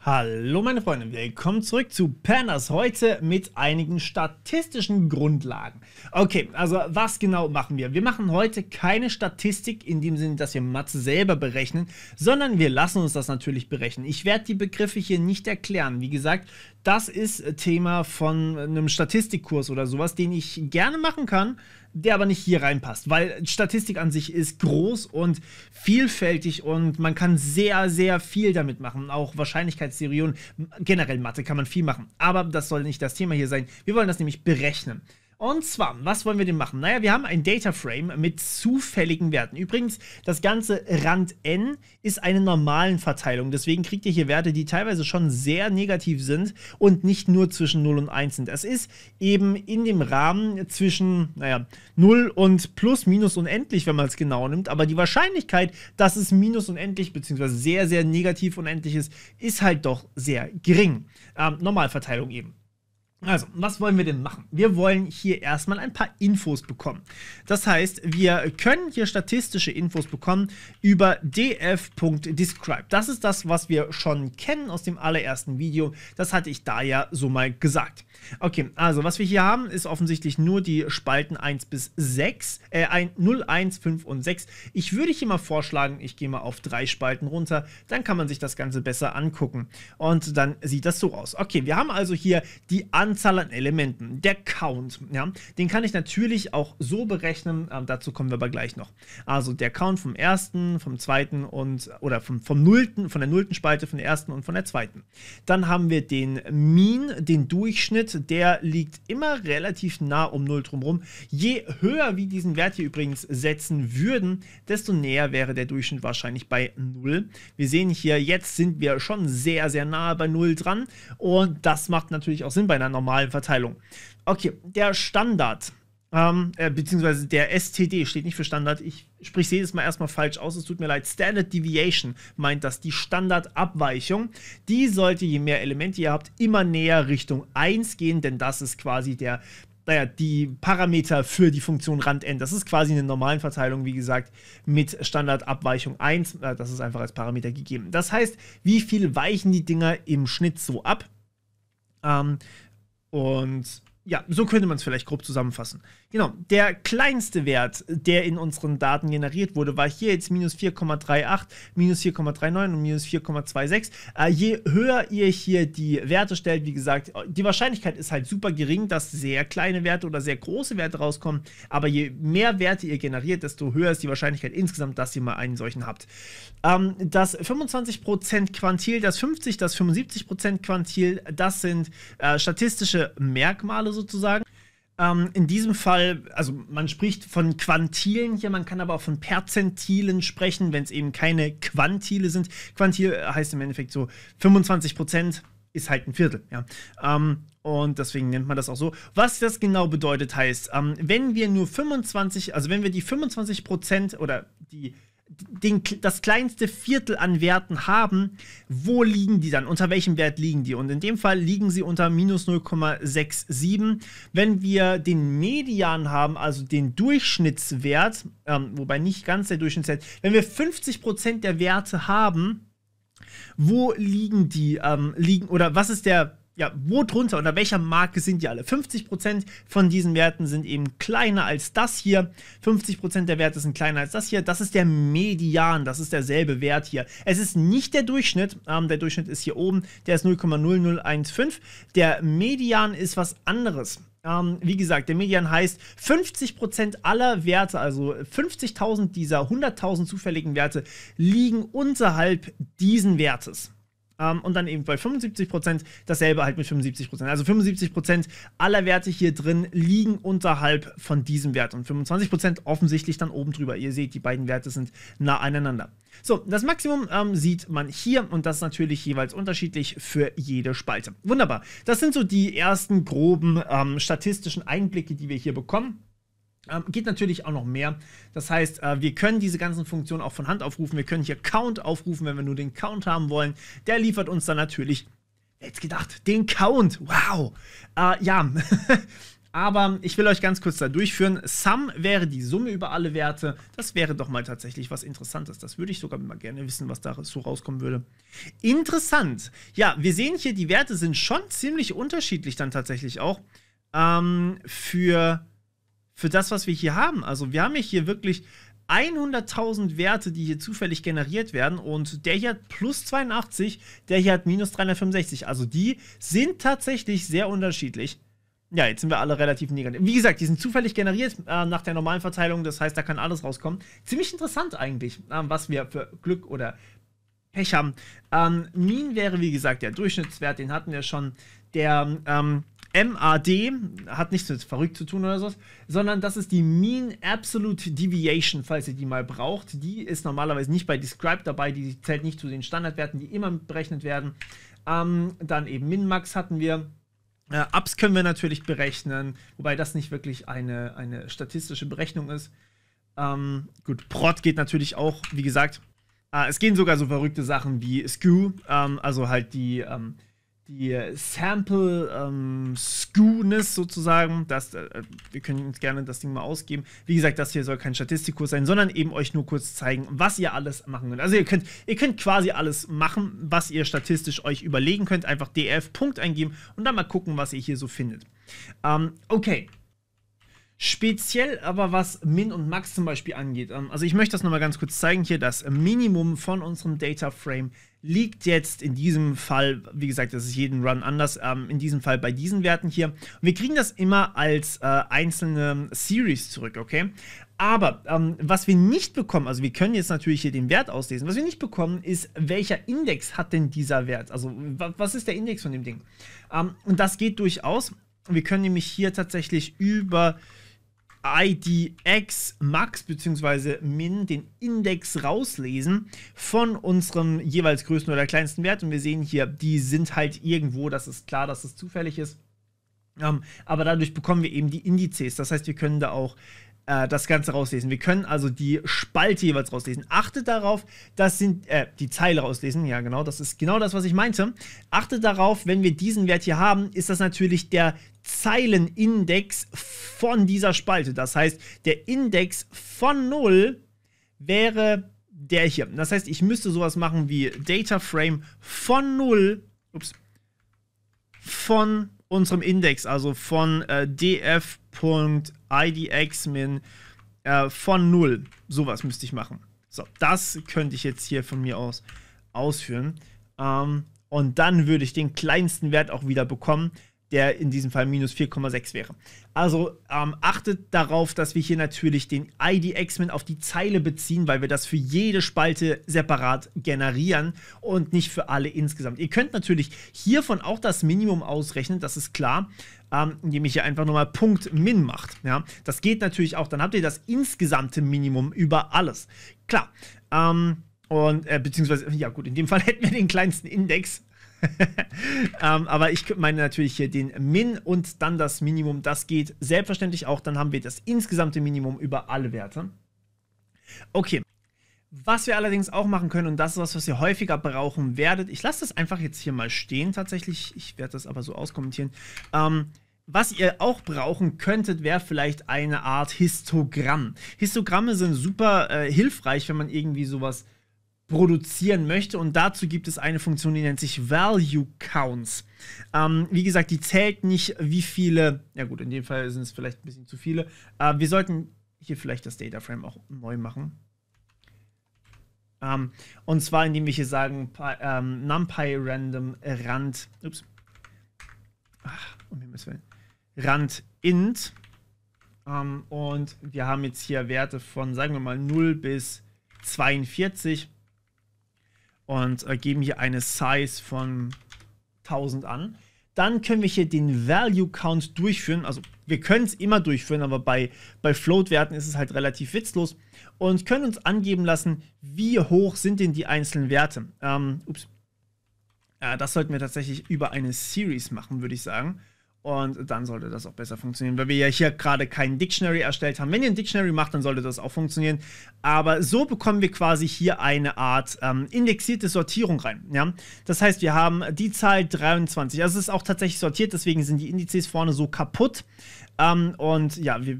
Hallo meine Freunde, willkommen zurück zu Pandas. Heute mit einigen statistischen Grundlagen. Okay, also was genau machen wir? Wir machen heute keine Statistik in dem Sinne, dass wir Mathe selber berechnen, sondern wir lassen uns das natürlich berechnen. Ich werde die Begriffe hier nicht erklären. Wie gesagt, das ist äh, Thema von äh, einem Statistikkurs oder sowas, den ich gerne machen kann, der aber nicht hier reinpasst, weil Statistik an sich ist groß und vielfältig und man kann sehr, sehr viel damit machen. Auch Wahrscheinlichkeitstheorien, generell Mathe kann man viel machen. Aber das soll nicht das Thema hier sein. Wir wollen das nämlich berechnen. Und zwar, was wollen wir denn machen? Naja, wir haben ein Data Frame mit zufälligen Werten. Übrigens, das ganze Rand n ist eine normalen Verteilung. Deswegen kriegt ihr hier Werte, die teilweise schon sehr negativ sind und nicht nur zwischen 0 und 1 sind. Es ist eben in dem Rahmen zwischen, naja, 0 und plus, minus unendlich, wenn man es genau nimmt. Aber die Wahrscheinlichkeit, dass es minus unendlich bzw. sehr, sehr negativ unendlich ist, ist halt doch sehr gering. Ähm, Normalverteilung eben. Also, was wollen wir denn machen? Wir wollen hier erstmal ein paar Infos bekommen. Das heißt, wir können hier statistische Infos bekommen über df.describe. Das ist das, was wir schon kennen aus dem allerersten Video. Das hatte ich da ja so mal gesagt. Okay, also was wir hier haben, ist offensichtlich nur die Spalten 1 bis 6, äh 0, 1, 5 und 6. Ich würde hier mal vorschlagen, ich gehe mal auf drei Spalten runter, dann kann man sich das Ganze besser angucken. Und dann sieht das so aus. Okay, wir haben also hier die Anzahl Anzahl an Elementen, der Count, ja, den kann ich natürlich auch so berechnen, äh, dazu kommen wir aber gleich noch. Also der Count vom ersten, vom zweiten und oder vom, vom nullten, von der nullten Spalte, von der ersten und von der zweiten. Dann haben wir den Mean, den Durchschnitt, der liegt immer relativ nah um null drumherum. Je höher wir diesen Wert hier übrigens setzen würden, desto näher wäre der Durchschnitt wahrscheinlich bei null. Wir sehen hier, jetzt sind wir schon sehr, sehr nahe bei null dran und das macht natürlich auch Sinn bei einer normalen Verteilung. Okay, der Standard, ähm, äh, beziehungsweise der STD steht nicht für Standard. Ich spreche jedes Mal erstmal falsch aus, es tut mir leid. Standard Deviation meint das, die Standardabweichung. Die sollte, je mehr Elemente ihr habt, immer näher Richtung 1 gehen, denn das ist quasi der, naja, die Parameter für die Funktion RandN. Das ist quasi eine normalen Verteilung, wie gesagt, mit Standardabweichung 1. Äh, das ist einfach als Parameter gegeben. Das heißt, wie viel weichen die Dinger im Schnitt so ab? Ähm, und ja, so könnte man es vielleicht grob zusammenfassen. Genau, der kleinste Wert, der in unseren Daten generiert wurde, war hier jetzt minus 4,38, minus 4,39 und minus 4,26. Äh, je höher ihr hier die Werte stellt, wie gesagt, die Wahrscheinlichkeit ist halt super gering, dass sehr kleine Werte oder sehr große Werte rauskommen. Aber je mehr Werte ihr generiert, desto höher ist die Wahrscheinlichkeit insgesamt, dass ihr mal einen solchen habt. Ähm, das 25% Quantil, das 50, das 75% Quantil, das sind äh, statistische Merkmale sozusagen. Ähm, in diesem Fall, also man spricht von Quantilen hier, man kann aber auch von Perzentilen sprechen, wenn es eben keine Quantile sind. Quantil heißt im Endeffekt so 25 Prozent ist halt ein Viertel. Ja. Ähm, und deswegen nennt man das auch so. Was das genau bedeutet, heißt, ähm, wenn wir nur 25, also wenn wir die 25% oder die den, das kleinste Viertel an Werten haben, wo liegen die dann? Unter welchem Wert liegen die? Und in dem Fall liegen sie unter minus 0,67. Wenn wir den Median haben, also den Durchschnittswert, ähm, wobei nicht ganz der Durchschnittswert, wenn wir 50% der Werte haben, wo liegen die? Ähm, liegen, oder was ist der ja, wo drunter, unter welcher Marke sind die alle? 50% von diesen Werten sind eben kleiner als das hier. 50% der Werte sind kleiner als das hier. Das ist der Median, das ist derselbe Wert hier. Es ist nicht der Durchschnitt, ähm, der Durchschnitt ist hier oben, der ist 0,0015. Der Median ist was anderes. Ähm, wie gesagt, der Median heißt, 50% aller Werte, also 50.000 dieser 100.000 zufälligen Werte, liegen unterhalb diesen Wertes. Ähm, und dann eben bei 75% dasselbe halt mit 75%. Also 75% aller Werte hier drin liegen unterhalb von diesem Wert und 25% offensichtlich dann oben drüber. Ihr seht, die beiden Werte sind nah aneinander. So, das Maximum ähm, sieht man hier und das natürlich jeweils unterschiedlich für jede Spalte. Wunderbar. Das sind so die ersten groben ähm, statistischen Einblicke, die wir hier bekommen. Ähm, geht natürlich auch noch mehr. Das heißt, äh, wir können diese ganzen Funktionen auch von Hand aufrufen. Wir können hier Count aufrufen, wenn wir nur den Count haben wollen. Der liefert uns dann natürlich, wer hätte gedacht, den Count. Wow. Äh, ja. Aber ich will euch ganz kurz da durchführen. Sum wäre die Summe über alle Werte. Das wäre doch mal tatsächlich was Interessantes. Das würde ich sogar mal gerne wissen, was da so rauskommen würde. Interessant. Ja, wir sehen hier, die Werte sind schon ziemlich unterschiedlich dann tatsächlich auch. Ähm, für für das, was wir hier haben. Also wir haben hier wirklich 100.000 Werte, die hier zufällig generiert werden und der hier hat plus 82, der hier hat minus 365. Also die sind tatsächlich sehr unterschiedlich. Ja, jetzt sind wir alle relativ negativ. Wie gesagt, die sind zufällig generiert äh, nach der normalen Verteilung, das heißt, da kann alles rauskommen. Ziemlich interessant eigentlich, äh, was wir für Glück oder Pech haben. Ähm, Mean wäre, wie gesagt, der Durchschnittswert, den hatten wir schon. Der ähm, MAD hat nichts mit verrückt zu tun oder sowas, sondern das ist die Mean Absolute Deviation, falls ihr die mal braucht. Die ist normalerweise nicht bei Describe dabei, die zählt nicht zu den Standardwerten, die immer berechnet werden. Ähm, dann eben Min-Max hatten wir. Äh, Ups können wir natürlich berechnen, wobei das nicht wirklich eine, eine statistische Berechnung ist. Ähm, gut, Prot geht natürlich auch, wie gesagt. Äh, es gehen sogar so verrückte Sachen wie Skew, ähm, also halt die. Ähm, die Sample-Skewness ähm, sozusagen. Das, äh, wir können uns gerne das Ding mal ausgeben. Wie gesagt, das hier soll kein Statistikkurs sein, sondern eben euch nur kurz zeigen, was ihr alles machen könnt. Also ihr könnt, ihr könnt quasi alles machen, was ihr statistisch euch überlegen könnt. Einfach df. Punkt eingeben und dann mal gucken, was ihr hier so findet. Ähm, okay, Speziell aber was Min und Max zum Beispiel angeht. Ähm, also ich möchte das nochmal ganz kurz zeigen hier. Das Minimum von unserem Data Frame liegt jetzt in diesem Fall, wie gesagt, das ist jeden Run anders, ähm, in diesem Fall bei diesen Werten hier. Und wir kriegen das immer als äh, einzelne Series zurück, okay? Aber ähm, was wir nicht bekommen, also wir können jetzt natürlich hier den Wert auslesen, was wir nicht bekommen, ist, welcher Index hat denn dieser Wert? Also was ist der Index von dem Ding? Ähm, und das geht durchaus. Wir können nämlich hier tatsächlich über IDX Max bzw. Min den Index rauslesen von unserem jeweils größten oder kleinsten Wert. Und wir sehen hier, die sind halt irgendwo, das ist klar, dass es das zufällig ist. Ähm, aber dadurch bekommen wir eben die Indizes. Das heißt, wir können da auch äh, das Ganze rauslesen. Wir können also die Spalte jeweils rauslesen. Achtet darauf, das sind äh, die Zeile rauslesen. Ja, genau, das ist genau das, was ich meinte. Achtet darauf, wenn wir diesen Wert hier haben, ist das natürlich der Zeilenindex von dieser Spalte. Das heißt, der Index von 0 wäre der hier. Das heißt, ich müsste sowas machen wie Data Frame von 0, ups, von unserem Index, also von äh, df. IDX-Min äh, von null. Sowas müsste ich machen. So, das könnte ich jetzt hier von mir aus ausführen. Ähm, und dann würde ich den kleinsten Wert auch wieder bekommen der in diesem Fall minus 4,6 wäre. Also ähm, achtet darauf, dass wir hier natürlich den ID X-Men auf die Zeile beziehen, weil wir das für jede Spalte separat generieren und nicht für alle insgesamt. Ihr könnt natürlich hiervon auch das Minimum ausrechnen, das ist klar, ähm, indem ich hier einfach nochmal Punkt Min macht. Ja? Das geht natürlich auch, dann habt ihr das insgesamte Minimum über alles. Klar, ähm, und äh, beziehungsweise, ja gut, in dem Fall hätten wir den kleinsten Index, ähm, aber ich meine natürlich hier den Min und dann das Minimum. Das geht selbstverständlich auch. Dann haben wir das insgesamte Minimum über alle Werte. Okay. Was wir allerdings auch machen können, und das ist was, was ihr häufiger brauchen werdet, ich lasse das einfach jetzt hier mal stehen tatsächlich, ich werde das aber so auskommentieren. Ähm, was ihr auch brauchen könntet, wäre vielleicht eine Art Histogramm. Histogramme sind super äh, hilfreich, wenn man irgendwie sowas produzieren möchte. Und dazu gibt es eine Funktion, die nennt sich Value Counts. Ähm, wie gesagt, die zählt nicht, wie viele, ja gut, in dem Fall sind es vielleicht ein bisschen zu viele. Äh, wir sollten hier vielleicht das Data Frame auch neu machen. Ähm, und zwar, indem wir hier sagen, ähm, NumPy random rand, ups, ach, um Himmels Willen, rand int. Ähm, und wir haben jetzt hier Werte von, sagen wir mal, 0 bis 42 und äh, geben hier eine Size von 1000 an. Dann können wir hier den Value Count durchführen. Also wir können es immer durchführen, aber bei, bei Float-Werten ist es halt relativ witzlos. Und können uns angeben lassen, wie hoch sind denn die einzelnen Werte. Ähm, ups. Äh, das sollten wir tatsächlich über eine Series machen, würde ich sagen. Und dann sollte das auch besser funktionieren, weil wir ja hier gerade kein Dictionary erstellt haben. Wenn ihr ein Dictionary macht, dann sollte das auch funktionieren. Aber so bekommen wir quasi hier eine Art ähm, indexierte Sortierung rein. Ja? Das heißt, wir haben die Zahl 23. Also es ist auch tatsächlich sortiert, deswegen sind die Indizes vorne so kaputt. Ähm, und ja, wir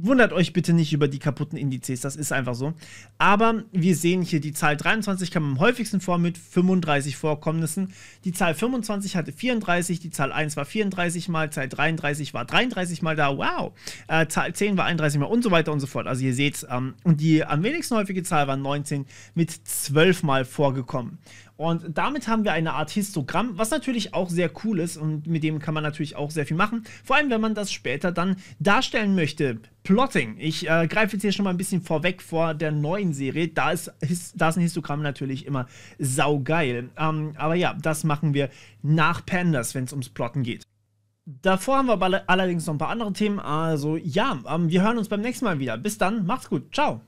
wundert euch bitte nicht über die kaputten Indizes, das ist einfach so. Aber wir sehen hier, die Zahl 23 kam am häufigsten vor mit 35 Vorkommnissen. Die Zahl 25 hatte 34, die Zahl 1 war 34 mal, Zahl 33 war 33 mal da, wow. Äh, Zahl 10 war 31 mal und so weiter und so fort. Also ihr seht, ähm, und die am wenigsten häufige Zahl war 19 mit 12 mal vorgekommen. Und damit haben wir eine Art Histogramm, was natürlich auch sehr cool ist und mit dem kann man natürlich auch sehr viel machen. Vor allem, wenn man das später dann darstellen möchte. Plotting. Ich äh, greife jetzt hier schon mal ein bisschen vorweg vor der neuen Serie. Da ist, his, da ist ein Histogramm natürlich immer saugeil. Ähm, aber ja, das machen wir nach Pandas, wenn es ums Plotten geht. Davor haben wir allerdings noch ein paar andere Themen. Also ja, ähm, wir hören uns beim nächsten Mal wieder. Bis dann, macht's gut. Ciao.